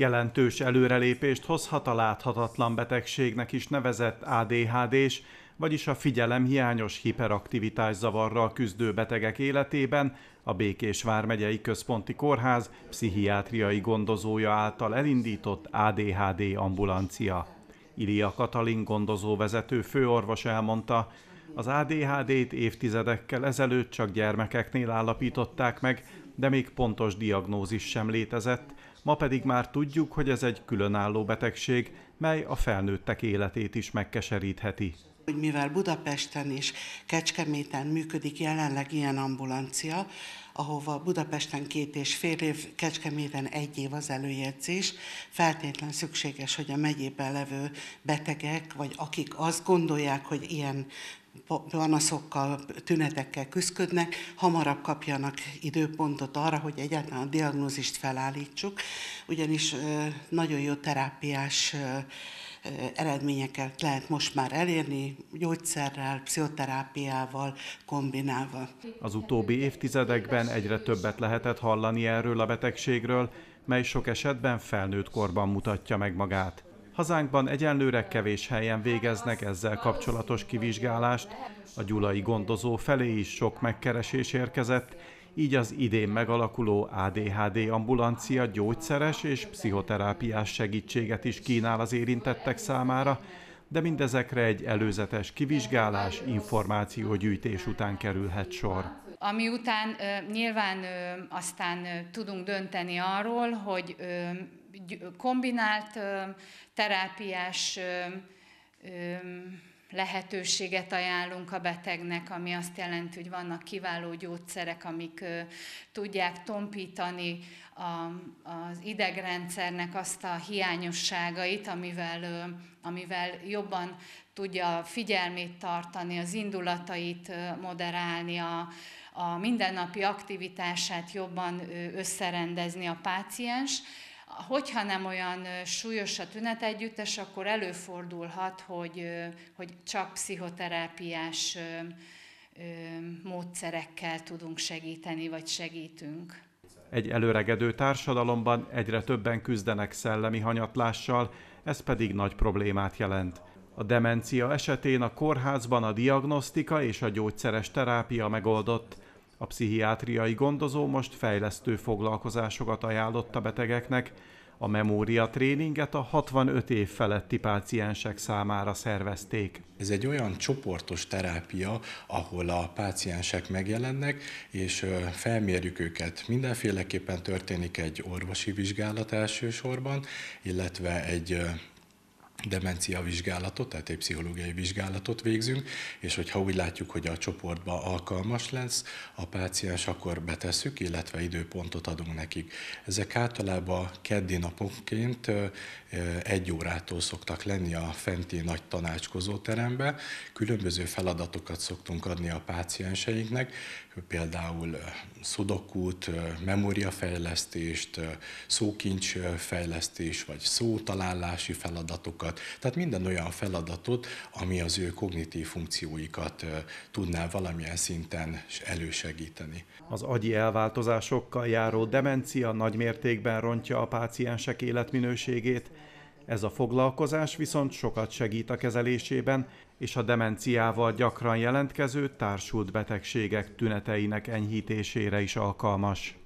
Jelentős előrelépést hozhat a láthatatlan betegségnek is nevezett ADHD-s, vagyis a figyelemhiányos hiperaktivitás zavarral küzdő betegek életében a Békés Vármegyei központi kórház pszichiátriai gondozója által elindított ADHD ambulancia. Ilia Katalin gondozóvezető főorvos elmondta, az ADHD-t évtizedekkel ezelőtt csak gyermekeknél állapították meg, de még pontos diagnózis sem létezett, Ma pedig már tudjuk, hogy ez egy különálló betegség, mely a felnőttek életét is megkeserítheti hogy mivel Budapesten és Kecskeméten működik jelenleg ilyen ambulancia, ahova Budapesten két és fél év, Kecskeméten egy év az előjegyzés, feltétlen szükséges, hogy a megyében levő betegek, vagy akik azt gondolják, hogy ilyen panaszokkal, tünetekkel küzdködnek, hamarabb kapjanak időpontot arra, hogy egyáltalán a diagnózist felállítsuk, ugyanis nagyon jó terápiás eredményeket lehet most már elérni, gyógyszerrel, pszichoterápiával kombinálva. Az utóbbi évtizedekben egyre többet lehetett hallani erről a betegségről, mely sok esetben felnőtt korban mutatja meg magát. Hazánkban egyenlőre kevés helyen végeznek ezzel kapcsolatos kivizsgálást. A gyulai gondozó felé is sok megkeresés érkezett, így az idén megalakuló ADHD ambulancia gyógyszeres és pszichoterápiás segítséget is kínál az érintettek számára, de mindezekre egy előzetes kivizsgálás, információgyűjtés után kerülhet sor. Ami után nyilván aztán tudunk dönteni arról, hogy kombinált terápiás lehetőséget ajánlunk a betegnek, ami azt jelenti, hogy vannak kiváló gyógyszerek, amik tudják tompítani a, az idegrendszernek azt a hiányosságait, amivel, amivel jobban tudja figyelmét tartani, az indulatait moderálni, a, a mindennapi aktivitását jobban összerendezni a páciens Hogyha nem olyan súlyos a tünet együttes, akkor előfordulhat, hogy, hogy csak pszichoterápiás módszerekkel tudunk segíteni, vagy segítünk. Egy előregedő társadalomban egyre többen küzdenek szellemi hanyatlással, ez pedig nagy problémát jelent. A demencia esetén a kórházban a diagnosztika és a gyógyszeres terápia megoldott, a pszichiátriai gondozó most fejlesztő foglalkozásokat ajánlott a betegeknek, a memória tréninget a 65 év feletti páciensek számára szervezték. Ez egy olyan csoportos terápia, ahol a páciensek megjelennek, és felmérjük őket. Mindenféleképpen történik egy orvosi vizsgálat elsősorban, illetve egy demencia vizsgálatot, tehát egy pszichológiai vizsgálatot végzünk, és hogyha úgy látjuk, hogy a csoportban alkalmas lesz a páciens, akkor betesszük, illetve időpontot adunk nekik. Ezek általában keddi naponként egy órától szoktak lenni a fenti nagy tanácskozóterembe. Különböző feladatokat szoktunk adni a pácienseinknek, például szudokút, memóriafejlesztést, szókincsfejlesztés, vagy szótalálási feladatokat, dolgokat. Tehát minden olyan feladatot, ami az ő kognitív funkcióikat tudná valamilyen szinten elősegíteni. Az agyi elváltozásokkal járó demencia nagymértékben rontja a páciensek életminőségét, ez a foglalkozás viszont sokat segít a kezelésében, és a demenciával gyakran jelentkező társult betegségek tüneteinek enyhítésére is alkalmas.